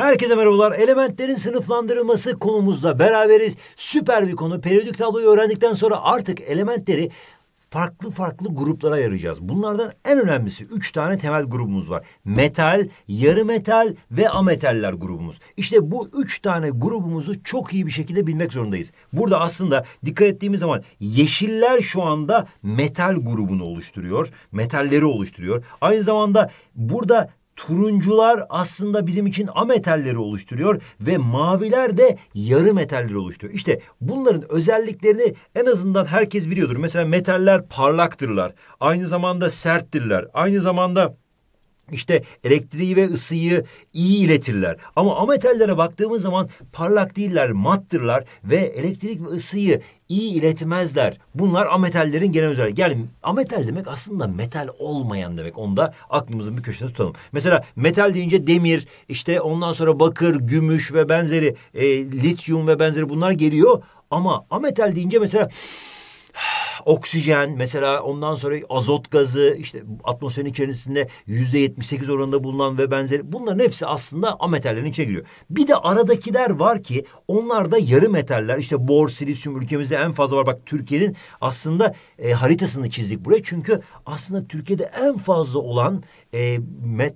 Herkese merhabalar. Elementlerin sınıflandırılması konumuzda beraberiz. Süper bir konu. Periyodik tabloyu öğrendikten sonra artık elementleri farklı farklı gruplara ayıracağız. Bunlardan en önemlisi üç tane temel grubumuz var. Metal, yarı metal ve ametaller grubumuz. İşte bu üç tane grubumuzu çok iyi bir şekilde bilmek zorundayız. Burada aslında dikkat ettiğimiz zaman yeşiller şu anda metal grubunu oluşturuyor. Metalleri oluşturuyor. Aynı zamanda burada Turuncular aslında bizim için ametalleri oluşturuyor ve maviler de yarı metalleri oluşturuyor. İşte bunların özelliklerini en azından herkes biliyordur. Mesela metaller parlaktırlar. Aynı zamanda serttirler. Aynı zamanda işte elektriği ve ısıyı iyi iletirler. Ama ametallere baktığımız zaman parlak değiller, mattırlar ve elektrik ve ısıyı iyi iletmezler. Bunlar ametallerin genel özelliği. Yani ametal demek aslında metal olmayan demek. Onu da aklımızın bir köşesinde tutalım. Mesela metal deyince demir, işte ondan sonra bakır, gümüş ve benzeri, e, lityum ve benzeri bunlar geliyor. Ama ametal deyince mesela oksijen mesela ondan sonra azot gazı işte atmosferin içerisinde yüzde yetmiş sekiz oranında bulunan ve benzeri bunların hepsi aslında ametallerin içine giriyor. Bir de aradakiler var ki onlar da yarı metaller işte bor, silisyum ülkemizde en fazla var. Bak Türkiye'nin aslında e, haritasını çizdik buraya çünkü aslında Türkiye'de en fazla olan e,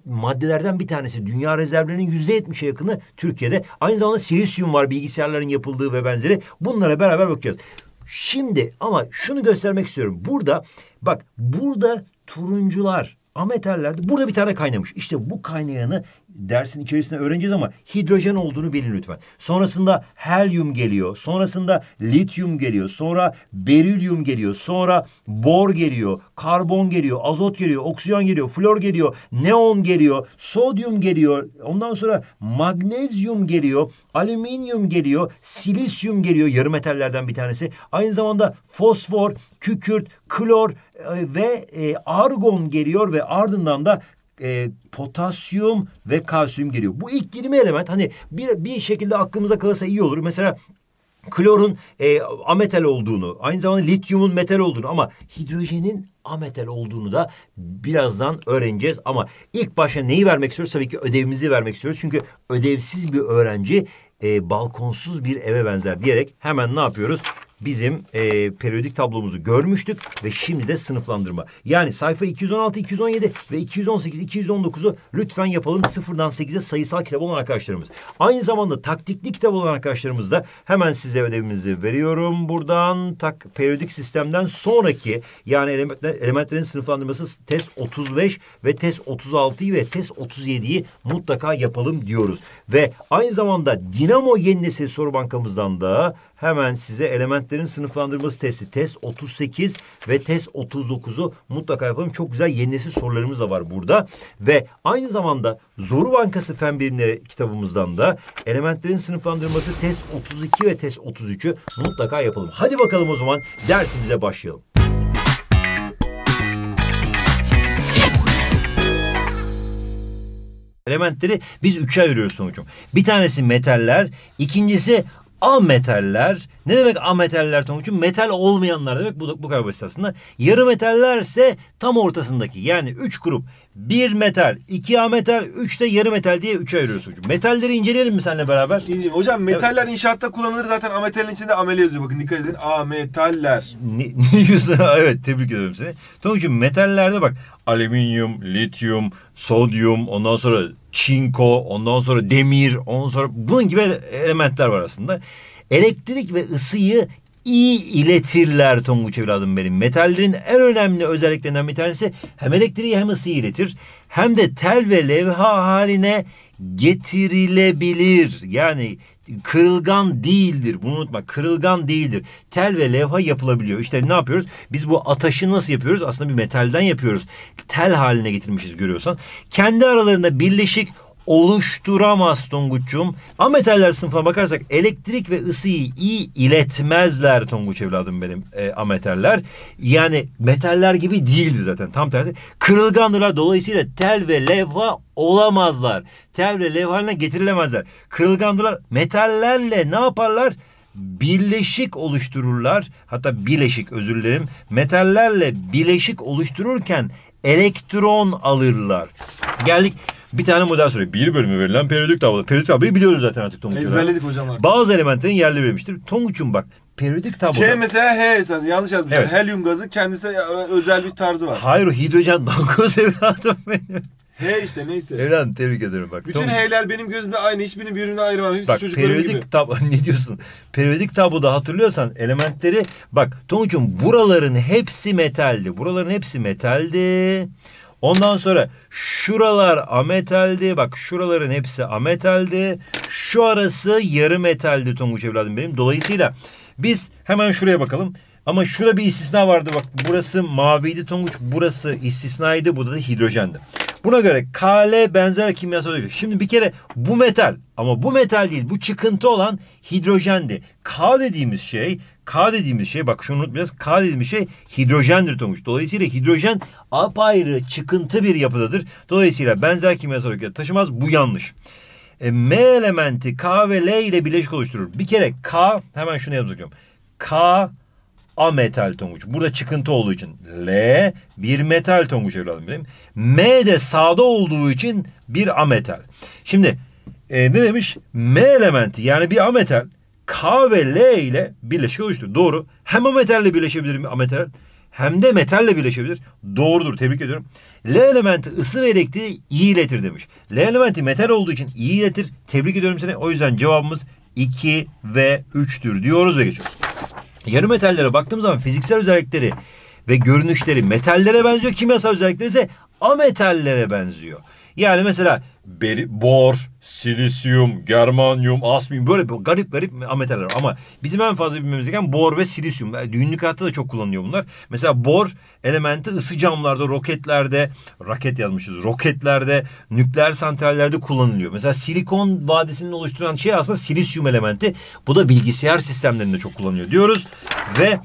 maddelerden bir tanesi. Dünya rezervlerinin yüzde yetmişe yakını Türkiye'de. Aynı zamanda silisyum var bilgisayarların yapıldığı ve benzeri. Bunlara beraber bakacağız. Şimdi ama şunu göstermek istiyorum. Burada bak burada turuncular ametallerde burada bir tane kaynamış. İşte bu kaynayanı dersin içerisinde öğreneceğiz ama hidrojen olduğunu bilin lütfen. Sonrasında helyum geliyor. Sonrasında lityum geliyor. Sonra berilyum geliyor. Sonra bor geliyor. Karbon geliyor. Azot geliyor. Oksijen geliyor. Flor geliyor. Neon geliyor. Sodyum geliyor. Ondan sonra magnezyum geliyor. Alüminyum geliyor. Silisyum geliyor. Yarı metallerden bir tanesi. Aynı zamanda fosfor, kükürt, klor e, ve e, argon geliyor ve ardından da e, potasyum ve kalsiyum geliyor. Bu ilk 20 element hani bir, bir şekilde aklımıza kalırsa iyi olur. Mesela klorun e, ametal olduğunu, aynı zamanda lityumun metal olduğunu ama hidrojenin ametal olduğunu da birazdan öğreneceğiz. Ama ilk başta neyi vermek istiyoruz? Tabii ki ödevimizi vermek istiyoruz. Çünkü ödevsiz bir öğrenci e, balkonsuz bir eve benzer diyerek hemen ne yapıyoruz? bizim e, periyodik tablomuzu görmüştük ve şimdi de sınıflandırma. Yani sayfa 216, 217 ve 218, 219'u lütfen yapalım sıfırdan 8'e sayısal kitap olan arkadaşlarımız. Aynı zamanda taktikli kitap olan arkadaşlarımız da hemen size ödevimizi veriyorum. Buradan tak periyodik sistemden sonraki yani elementler, elementlerin sınıflandırması test 35 ve test 36'yı ve test 37'yi mutlaka yapalım diyoruz. Ve aynı zamanda Dinamo yeni nesil soru bankamızdan da hemen size elementler konseptlerin sınıflandırması testi. Test 38 ve test 39'u mutlaka yapalım. Çok güzel yenisi sorularımız da var burada. Ve aynı zamanda Zoru Bankası Fen Bilimleri kitabımızdan da elementlerin sınıflandırması test 32 ve test 33'ü mutlaka yapalım. Hadi bakalım o zaman dersimize başlayalım. elementleri biz üçe ayırıyoruz sonucum. Bir tanesi metaller, ikincisi ametaller. Ne demek ametaller Tonguç'un? Metal olmayanlar demek bu, bu kadar basit aslında. Yarı metallerse tam ortasındaki yani 3 grup bir metal, iki ametal, üç de yarı metal diye üçe ayırıyoruz hocam. Metalleri inceleyelim mi seninle beraber? hocam metaller evet. inşaatta kullanılır zaten ametalin içinde amele yazıyor. Bakın dikkat edin. Ametaller. Ne, ne evet tebrik ederim seni. Tonguç'um metallerde bak alüminyum, lityum, sodyum, ondan sonra çinko, ondan sonra demir, ondan sonra bunun gibi elementler var aslında. Elektrik ve ısıyı iyi iletirler Tonguç evladım benim. Metallerin en önemli özelliklerinden bir tanesi hem elektriği hem ısıyı iletir. Hem de tel ve levha haline getirilebilir. Yani kırılgan değildir. Bunu unutma. Kırılgan değildir. Tel ve levha yapılabiliyor. İşte ne yapıyoruz? Biz bu ataşı nasıl yapıyoruz? Aslında bir metalden yapıyoruz. Tel haline getirmişiz görüyorsan. Kendi aralarında birleşik oluşturamaz Tonguç'um. Ametaller sınıfına bakarsak elektrik ve ısıyı iyi iletmezler Tonguç evladım benim e, ametaller. Yani metaller gibi değildi zaten tam tersi. Kırılgandırlar dolayısıyla tel ve levha olamazlar. Tel ve levha getirilemezler. Kırılgandırlar metallerle ne yaparlar? birleşik oluştururlar. Hatta bileşik özür dilerim. Metallerle bileşik oluştururken elektron alırlar. Geldik bir tane model soruyor. Bir bölümü verilen periyodik tablo. Periyodik tabloyu biliyoruz zaten artık Tonguç'un. Ezberledik hocam artık. Bazı elementlerin yerleri verilmiştir. Tonguç'un bak periyodik tabloda... K şey mesela H esas yanlış yazmışlar. Evet. Helyum gazı kendisi e, özel bir tarzı var. Hayır o hidrojen dankoz evladım benim. H işte neyse. Evladım tebrik ederim bak. Bütün Tonguç... H'ler benim gözümde aynı. Hiçbirini birbirine ayırmam. Hepsi bak, çocuklarım periyodik gibi. Tab ne diyorsun? Periyodik tabloda hatırlıyorsan elementleri... Bak Tonguç'un buraların hepsi metaldi. Buraların hepsi metaldi. Ondan sonra şuralar ametaldi. Bak şuraların hepsi ametaldi. Şu arası yarı metaldi Tonguç evladım benim. Dolayısıyla biz hemen şuraya bakalım. Ama şurada bir istisna vardı bak. Burası maviydi Tonguç. Burası istisnaydı. Bu da hidrojendi. Buna göre Kl benzer kimyasal özellik. Şimdi bir kere bu metal ama bu metal değil bu çıkıntı olan hidrojendi. K dediğimiz şey K dediğimiz şey bak şunu unutmayacağız. K dediğimiz şey hidrojendir Tonguç. Dolayısıyla hidrojen apayrı çıkıntı bir yapıdadır. Dolayısıyla benzer kimyasal özellikleri taşımaz. Bu yanlış. E, M elementi K ve L ile bileşik oluşturur. Bir kere K hemen şunu yazıyorum. K A metal tonguç. Burada çıkıntı olduğu için L bir metal tonguç evladım benim. M de sağda olduğu için bir A metal. Şimdi e, ne demiş? M elementi yani bir A metal K ve L ile birleşiyor işte. Doğru. Hem A metalle birleşebilir mi A metal? Hem de metalle birleşebilir. Doğrudur. Tebrik ediyorum. L elementi ısı ve elektriği iyi iyiletir demiş. L elementi metal olduğu için iyi iyiletir. Tebrik ediyorum seni. O yüzden cevabımız 2 ve 3'tür diyoruz ve geçiyoruz. Yarı metallere baktığım zaman fiziksel özellikleri ve görünüşleri metallere benziyor. Kimyasal özellikleri ise ametallere benziyor. Yani mesela beri, bor, silisyum, germanyum, asmiyum böyle garip garip metaller ama bizim en fazla bilmemiz gereken bor ve silisyum. Düğünlük e, hayatta da çok kullanılıyor bunlar. Mesela bor elementi ısı camlarda, roketlerde, raket yazmışız, roketlerde, nükleer santrallerde kullanılıyor. Mesela silikon vadisini oluşturan şey aslında silisyum elementi. Bu da bilgisayar sistemlerinde çok kullanılıyor diyoruz. Ve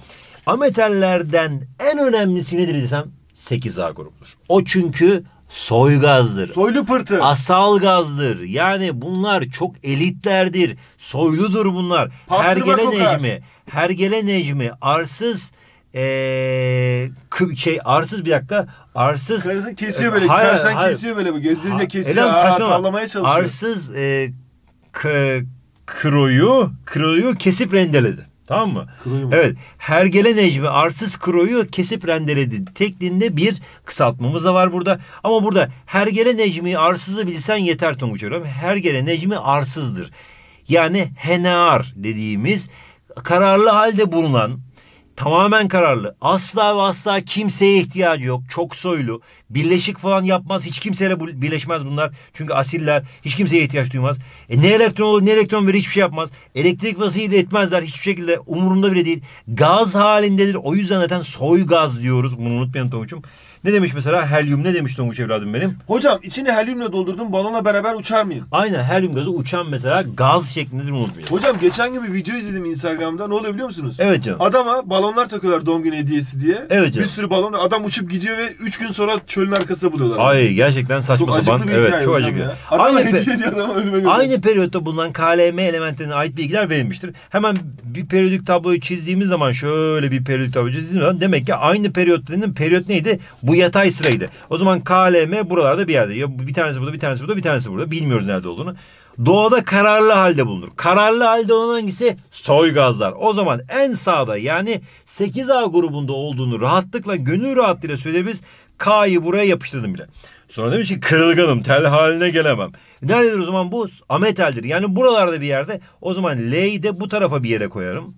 ametallerden en önemlisi nedir desem 8A grubudur. O çünkü soy gazdır. Soylu pırtı. Asal gazdır. Yani bunlar çok elitlerdir. Soyludur bunlar. Pastırma Hergele kokar. Necmi. Hergele Necmi. Arsız ee, şey arsız bir dakika arsız karısını kesiyor böyle hayır, karşıdan hayır. kesiyor böyle bu gözlerinde kesiyor Elan, Aa, tavlamaya çalışıyor arsız e, kroyu kroyu kesip rendeledi Tamam mı? Kroyu Evet. Hergele Necmi arsız kroyu kesip rendeledi. Teklinde bir kısaltmamız da var burada. Ama burada hergele Necmi arsızı bilsen yeter Tonguç Hocam. Hergele Necmi arsızdır. Yani henar dediğimiz kararlı halde bulunan Tamamen kararlı. Asla ve asla kimseye ihtiyacı yok. Çok soylu. Birleşik falan yapmaz. Hiç kimseyle birleşmez bunlar. Çünkü asiller hiç kimseye ihtiyaç duymaz. E ne elektron olur ne elektron verir hiçbir şey yapmaz. Elektrik vasıyla etmezler. Hiçbir şekilde umurunda bile değil. Gaz halindedir. O yüzden zaten soy gaz diyoruz. Bunu unutmayın Tonguç'um. Ne demiş mesela helyum ne demiş Tonguç evladım benim? Hocam içini helyumla doldurdum balonla beraber uçar mıyım? Aynen helyum gazı uçan mesela gaz şeklindedir unutmayın. Hocam geçen gün bir video izledim Instagram'da ne oluyor biliyor musunuz? Evet canım. Adama balon balonlar takıyorlar doğum günü hediyesi diye. Evet canım. Bir sürü balon. Adam uçup gidiyor ve 3 gün sonra çölün arkasında buluyorlar. Ay gerçekten saçma çok sapan. Evet çok acıklı. aynı hediye Aynı periyotta bulunan KLM elementlerine ait bilgiler verilmiştir. Hemen bir periyodik tabloyu çizdiğimiz zaman şöyle bir periyodik tabloyu çizdiğimiz zaman demek ki aynı periyotlarının periyot neydi? Bu yatay sıraydı. O zaman KLM buralarda bir yerde. Ya bir tanesi burada, bir tanesi burada, bir tanesi burada. Bilmiyoruz nerede olduğunu doğada kararlı halde bulunur. Kararlı halde olan hangisi? Soy gazlar. O zaman en sağda yani 8A grubunda olduğunu rahatlıkla gönül rahatlığıyla söyleyebiliriz. K'yı buraya yapıştırdım bile. Sonra demiş ki kırılganım tel haline gelemem. Nerededir o zaman bu? Ameteldir. Yani buralarda bir yerde. O zaman L'yi de bu tarafa bir yere koyarım.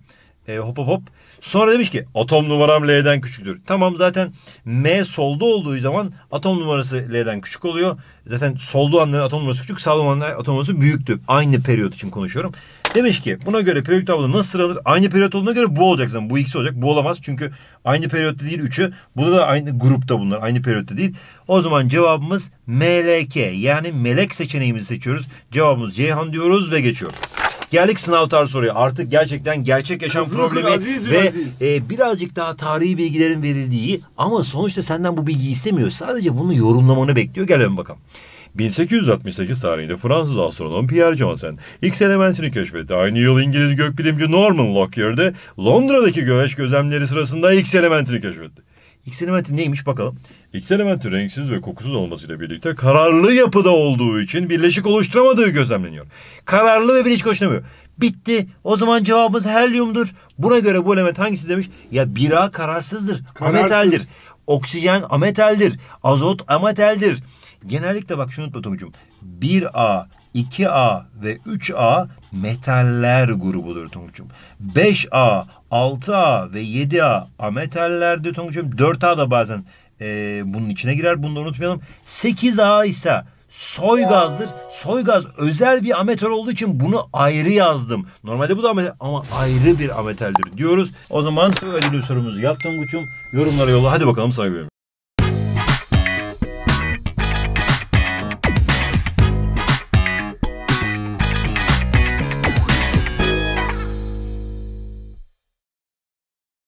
E, hop hop hop. Sonra demiş ki atom numaram L'den küçüktür. Tamam zaten M solda olduğu zaman atom numarası L'den küçük oluyor. Zaten solda olanların atom numarası küçük, sağda olanların atom numarası büyüktü. Aynı periyot için konuşuyorum. Demiş ki buna göre periyot tabloda nasıl sıralanır? Aynı periyot olduğuna göre bu olacak zaten. Bu ikisi olacak. Bu olamaz çünkü aynı periyotta değil üçü. Burada da aynı grupta bunlar. Aynı periyotta değil. O zaman cevabımız MLK yani melek seçeneğimizi seçiyoruz. Cevabımız Ceyhan diyoruz ve geçiyoruz. Geldik sınav tarzı soruyor. Artık gerçekten gerçek yaşam Azizül problemi Aziz, ve Aziz. E, birazcık daha tarihi bilgilerin verildiği ama sonuçta senden bu bilgiyi istemiyor. Sadece bunu yorumlamanı bekliyor. Gelelim bakalım. 1868 tarihinde Fransız astronom Pierre Johnson X elementini keşfetti. Aynı yıl İngiliz gökbilimci Norman Lockyer de Londra'daki güneş gözlemleri sırasında X elementini keşfetti. X elementi neymiş bakalım. X elementi renksiz ve kokusuz olmasıyla birlikte kararlı yapıda olduğu için birleşik oluşturamadığı gözlemleniyor. Kararlı ve birleşik oluşturamıyor. Bitti. O zaman cevabımız helyumdur. Buna göre bu element hangisi demiş? Ya bira kararsızdır. Kararsız. Ametaldir. Oksijen ametaldir. Azot ametaldir. Genellikle bak şunu unutma Tomucuğum. 1A 2A ve 3A metaller grubudur Tonguç'um. 5A, 6A ve 7A ametallerdir Tonguç'um. 4A da bazen e, bunun içine girer. Bunu da unutmayalım. 8A ise soy gazdır. Soy gaz özel bir ametal olduğu için bunu ayrı yazdım. Normalde bu da ametal ama ayrı bir ametaldir diyoruz. O zaman ödülü sorumuzu yaptım Tonguç'um. Yorumlara yolla. Hadi bakalım sana güvenim.